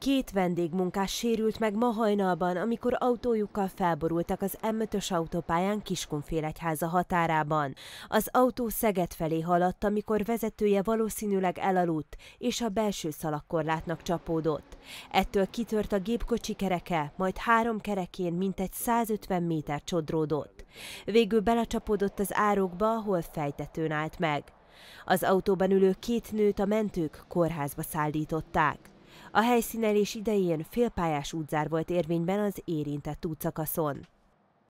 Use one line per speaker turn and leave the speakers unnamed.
Két vendégmunkás sérült meg ma hajnalban, amikor autójukkal felborultak az M5-ös autópályán Kiskunfélegyháza határában. Az autó Szeged felé haladt, amikor vezetője valószínűleg elaludt, és a belső szalakkorlátnak csapódott. Ettől kitört a gépkocsi kereke, majd három kerekén mintegy 150 méter csodródott. Végül belecsapódott az árokba, ahol fejtetőn állt meg. Az autóban ülő két nőt a mentők kórházba szállították. A helyszínelés idején félpályás útzár volt érvényben az érintett útszakaszon.